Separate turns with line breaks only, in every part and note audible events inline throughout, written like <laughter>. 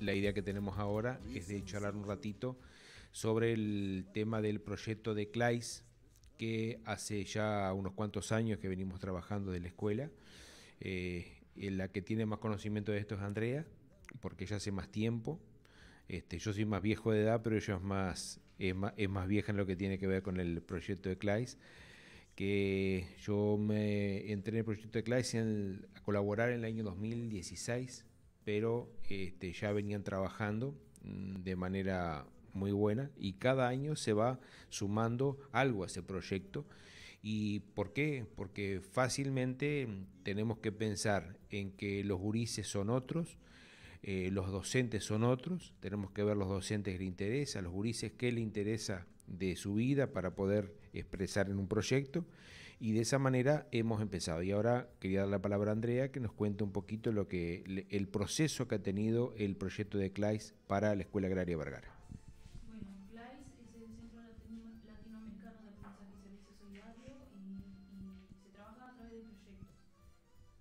la idea que tenemos ahora es de charlar un ratito sobre el tema del proyecto de CLAIS, que hace ya unos cuantos años que venimos trabajando de la escuela. Eh, la que tiene más conocimiento de esto es Andrea, porque ella hace más tiempo. Este, yo soy más viejo de edad, pero ella es más, es más, vieja en lo que tiene que ver con el proyecto de CLAIS que yo me entré en el proyecto de CLAIS a colaborar en el año 2016 pero este, ya venían trabajando mm, de manera muy buena y cada año se va sumando algo a ese proyecto. ¿Y por qué? Porque fácilmente mm, tenemos que pensar en que los gurises son otros, eh, los docentes son otros, tenemos que ver los docentes que le interesa, a los gurises qué le interesa de su vida para poder expresar en un proyecto y de esa manera hemos empezado. Y ahora quería dar la palabra a Andrea que nos cuente un poquito lo que el proceso que ha tenido el proyecto de CLAIS para la Escuela Agraria Vergara.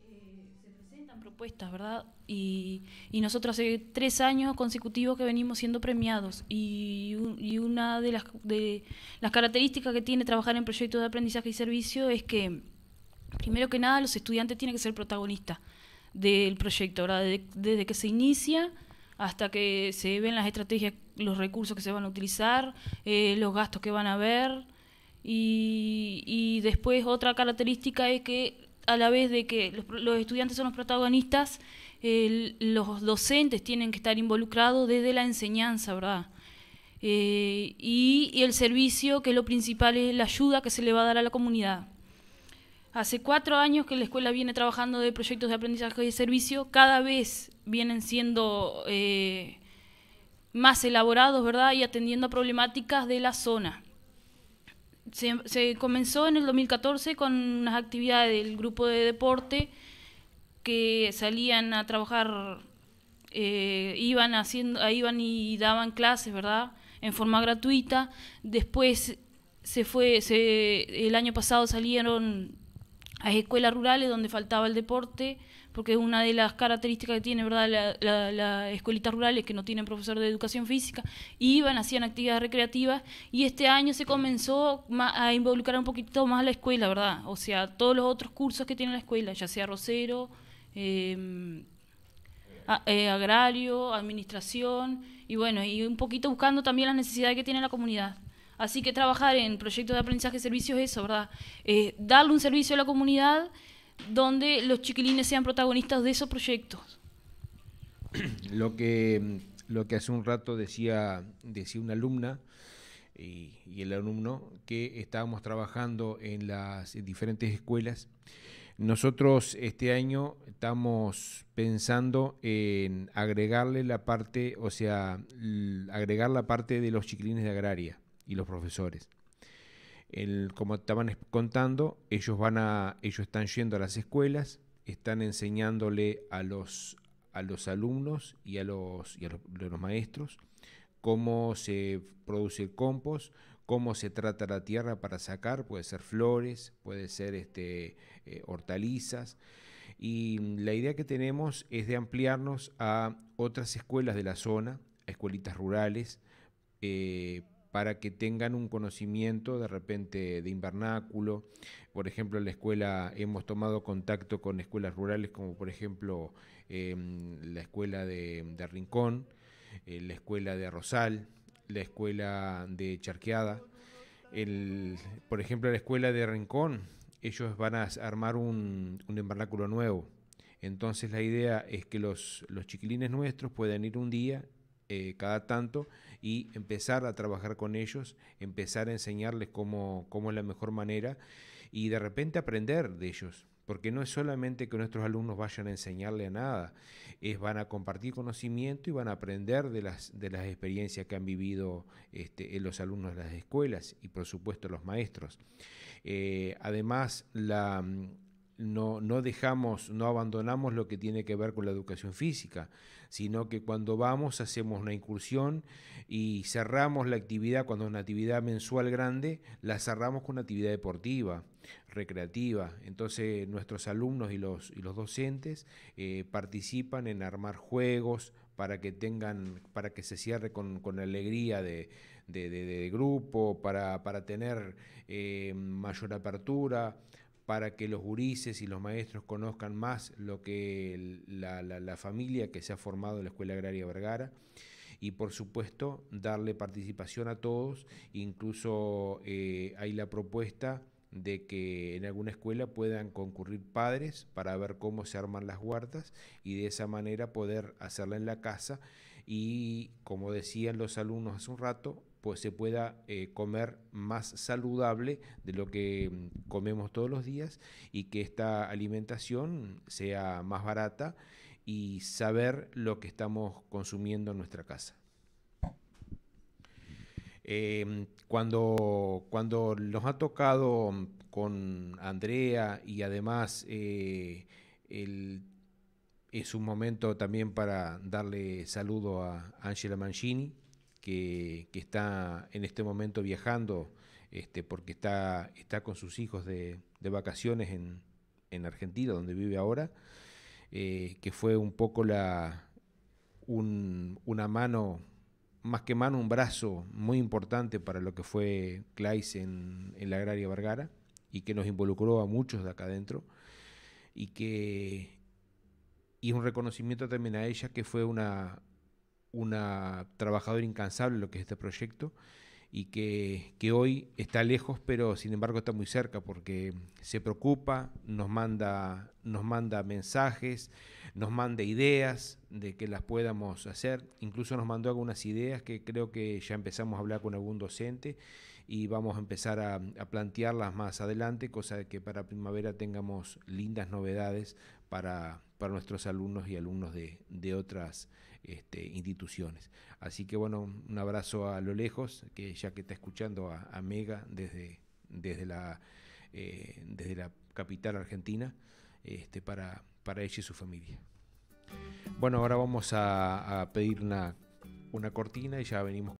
Eh, se presentan propuestas, ¿verdad? Y, y, nosotros hace tres años consecutivos que venimos siendo premiados y, y una de las, de las características que tiene trabajar en proyectos de aprendizaje y servicio es que, primero que nada, los estudiantes tienen que ser protagonistas del proyecto, ¿verdad? Desde, que se inicia hasta que se ven las estrategias, los recursos que se van a utilizar, eh, los gastos que van a haber. Y, y, después otra característica es que a la vez de que los, estudiantes son los protagonistas, los docentes tienen que estar involucrados desde la enseñanza, ¿verdad? Eh, y, el servicio, que es lo principal, es la ayuda que se le va a dar a la comunidad. Hace cuatro años que la escuela viene trabajando de proyectos de aprendizaje y servicio, cada vez vienen siendo eh, más elaborados, ¿verdad? Y atendiendo a problemáticas de la zona se, comenzó en el 2014 con unas actividades del grupo de deporte que salían a trabajar, eh, iban, haciendo, y daban clases, ¿verdad? En forma gratuita. Después se fue, se, el año pasado salieron a escuelas rurales donde faltaba el deporte porque es una de las características que tiene ¿verdad? La, la, la escuelitas rurales que no tienen profesor de educación física, iban, hacían actividades recreativas y este año se comenzó a involucrar un poquito más a la escuela, ¿verdad? O sea, todos los otros cursos que tiene la escuela, ya sea Rosero, em, eh, agrario, administración y bueno, y un poquito buscando también las necesidades que tiene la comunidad. Así que trabajar en proyectos de aprendizaje y servicios es eso, ¿verdad? Eh, darle un servicio a la comunidad donde los chiquilines sean protagonistas de esos proyectos.
<clears throat> Lo que, mm, lo que hace un rato decía, decía una alumna y, el alumno que estábamos trabajando en las diferentes escuelas. Nosotros este año estamos pensando en agregarle la parte, o sea, agregar la parte de los chiquilines de agraria y los profesores como estaban contando, ellos, van a, ellos están yendo a las escuelas, están enseñándole a los, a los alumnos y a los, los, maestros cómo se produce el compost, cómo se trata la tierra para sacar, puede ser flores, puede ser este, eh, hortalizas. Y la idea que tenemos es de ampliarnos a otras escuelas de la zona, a escuelitas rurales, eh, para que tengan un conocimiento de repente de invernáculo. Por ejemplo, en la escuela hemos tomado contacto con escuelas rurales como por ejemplo em, la escuela de, Rincón, eh, la escuela de Rosal, la escuela de Charqueada. por ejemplo, la escuela de Rincón, ellos van a armar un, invernáculo nuevo. Entonces la idea es que los chiquilines nuestros puedan ir un día eh, cada tanto y empezar a trabajar con ellos, empezar a enseñarles cómo, es la mejor manera y de repente aprender de ellos porque no es solamente que nuestros alumnos vayan a enseñarle a nada, es van a compartir conocimiento y van a aprender de las, de las experiencias que han vivido este, eh, los alumnos de las escuelas y por supuesto los maestros. Eh, además, la, no, no dejamos, no abandonamos lo que tiene que ver con la educación física, sino que cuando vamos hacemos una incursión y cerramos la actividad, cuando es una actividad mensual grande, la cerramos con una actividad deportiva, recreativa. Entonces nuestros alumnos y los, y los docentes eh, participan en armar juegos, para que tengan, para que se cierre con, con alegría de, grupo, para, para tener eh, mayor apertura, para que los gurises y los maestros conozcan más lo que la, familia que se ha formado en la Escuela Agraria Vergara y por supuesto darle participación a todos, incluso eh, hay la propuesta de que en alguna escuela puedan concurrir padres para ver cómo se arman las guardas y de esa manera poder hacerla en la casa y como decían los alumnos hace un rato, pues se pueda eh, comer más saludable de lo que mm, comemos todos los días y que esta alimentación sea más barata y saber lo que estamos consumiendo en nuestra casa. Em, cuando, cuando nos ha tocado mm, con Andrea y además eh, es un momento también para darle saludo a Angela Mancini, que, está en este momento viajando este, porque está, está con sus hijos de, vacaciones en, Argentina, donde vive ahora, eh, que fue un poco la, una mano, más que mano, un brazo muy importante para lo que fue Clays en, la Agraria Vergara y que nos involucró a muchos de acá adentro y que y un reconocimiento también a ella que fue una, una trabajadora incansable en lo que es este proyecto y que, hoy está lejos, pero sin embargo está muy cerca porque se preocupa, nos manda, nos manda mensajes, nos manda ideas de que las podamos hacer, incluso nos mandó algunas ideas que creo que ya empezamos a hablar con algún docente y vamos a empezar a, plantearlas más adelante, cosa de que para primavera tengamos lindas novedades para, nuestros alumnos y alumnos de, otras este, instituciones. Así que bueno, un abrazo a lo lejos, que ya que está escuchando a, Mega desde, desde, la, eh, desde la capital argentina, este, para, para ella y su familia. Bueno, ahora vamos a, pedir una, una cortina y ya venimos.